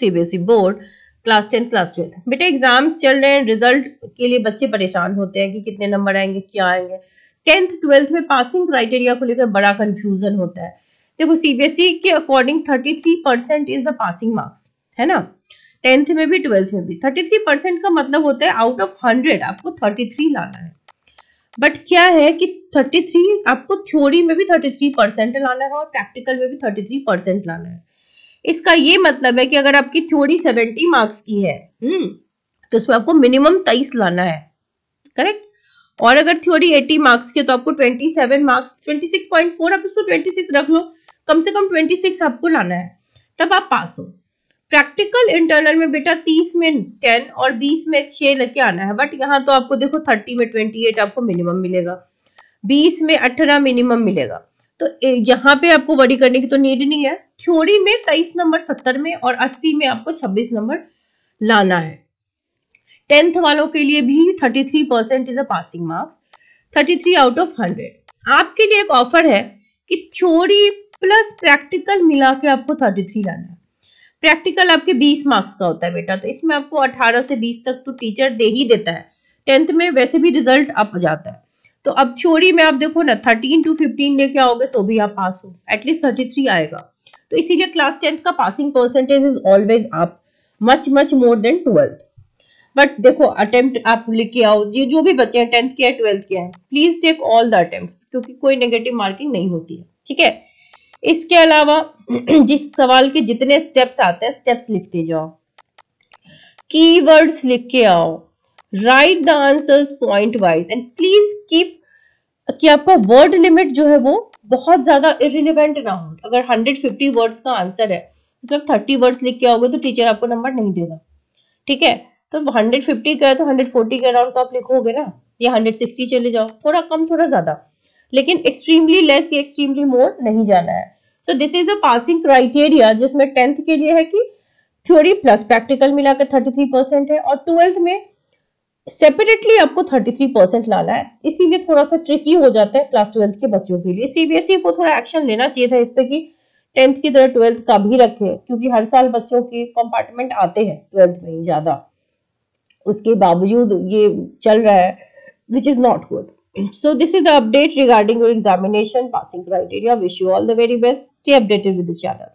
CBSE board class tenth class twelfth बेटे exam चल रहे हैं रिजल्ट के लिए बच्चे परेशान होते हैं कि कितने नंबर आएंगे क्या आएंगे टेंथ ट्वेल्थ में पासिंग क्राइटेरिया को लेकर बड़ा कंफ्यूजन होता है देखो सीबीएसई e के according thirty three percent is the passing marks है ना टेंथ में भी ट्वेल्थ में भी थर्टी थ्री परसेंट का मतलब होता है आउट ऑफ हंड्रेड आपको थर्टी थ्री लाना है बट क्या है कि थर्टी थ्री आपको थ्योरी में भी थर्टी थ्री परसेंट लाना है और प्रैक्टिकल में भी थर्टी थ्री परसेंट लाना है इसका ये मतलब है कि अगर आपकी थ्योरी सेवेंटी मार्क्स की है हम्म तो उसमें आपको मिनिमम तेईस लाना है करेक्ट और अगर थ्योरी एटी मार्क्स की है तो आपको सेवन मार्क्स फोर आप उसको सिक्स रख लो कम से कम सिक्स आपको लाना है तब आप पास हो प्रैक्टिकल इंटरनल में बेटा 30 में 10 और 20 में 6 लेके आना है बट यहाँ तो आपको देखो 30 में 28 आपको मिनिमम मिलेगा 20 में 18 मिनिमम मिलेगा तो यहाँ पे आपको वरी करने की तो नीड नहीं है थ्योरी में तेईस नंबर सत्तर में और अस्सी में आपको छब्बीस नंबर लाना है टेंथ वालों के लिए भी thirty three percent is a passing marks thirty three out of hundred आपके लिए एक ऑफर है कि थ्योरी प्लस प्रैक्टिकल मिला के आपको थर्टी थ्री लाना है प्रैक्टिकल आपके बीस मार्क्स का होता है बेटा तो इसमें आपको अठारह से बीस तक तो टीचर दे ही देता है टेंथ में वैसे भी रिजल्ट अप जाता है तो अब थ्योरी में आप देखो ना थर्टीन टू फिफ्टीन लेके आओगे तो भी आप पास हो एटलीस्ट थर्टी थ्री आएगा तो इसीलिए क्लास टेंथ का passing percentage is always up much much more than twelfth but देखो अटेम्प्ट आप लेके आओ ये जो भी बच्चे हैं टेंथ के हैं ट्वेल्थ के हैं please take all the attempt क्योंकि कोई नेगेटिव मार्किंग नहीं होती है ठीक है इसके अलावा जिस सवाल के जितने स्टेप्स आते हैं स्टेप्स लिखते जाओ कीवर्ड्स लिख के आओ write the answers point wise and please keep कि आपका वर्ड लिमिट जो है वो बहुत ज़्यादा इरिलीवेंट ना हो अगर हंड्रेड फिफ्टी वर्ड्स का आंसर है उसमें तो थर्टी वर्ड्स लिख के आओगे तो टीचर आपको नंबर नहीं देगा ठीक है तो हंड्रेड फिफ्टी का है तो हंड्रेड फोर्टी के अराउंड तो आप लिखोगे ना या हंड्रेड सिक्सटी चले जाओ थोड़ा कम थोड़ा ज़्यादा लेकिन एक्सट्रीमली लेस या एक्सट्रीमली मोर नहीं जाना है so this is the passing criteria जिसमें टेंथ के लिए है कि थ्योरी प्लस प्रैक्टिकल मिला के थर्टी थ्री परसेंट है और ट्वेल्थ में सेपरेटली आपको 33 परसेंट लाना है इसीलिए थोड़ा सा ट्रिकी हो जाता है क्लास ट्वेल्थ के बच्चों के लिए सीबीएसई e को थोड़ा एक्शन लेना चाहिए था इस पर कि टेंथ की तरह ट्वेल्थ का भी रखे क्योंकि हर साल बच्चों के कंपार्टमेंट आते हैं ट्वेल्थ में ही ज़्यादा उसके बावजूद ये चल रहा है which is not good so this is the update regarding your examination passing criteria wish you all the very best stay updated with the channel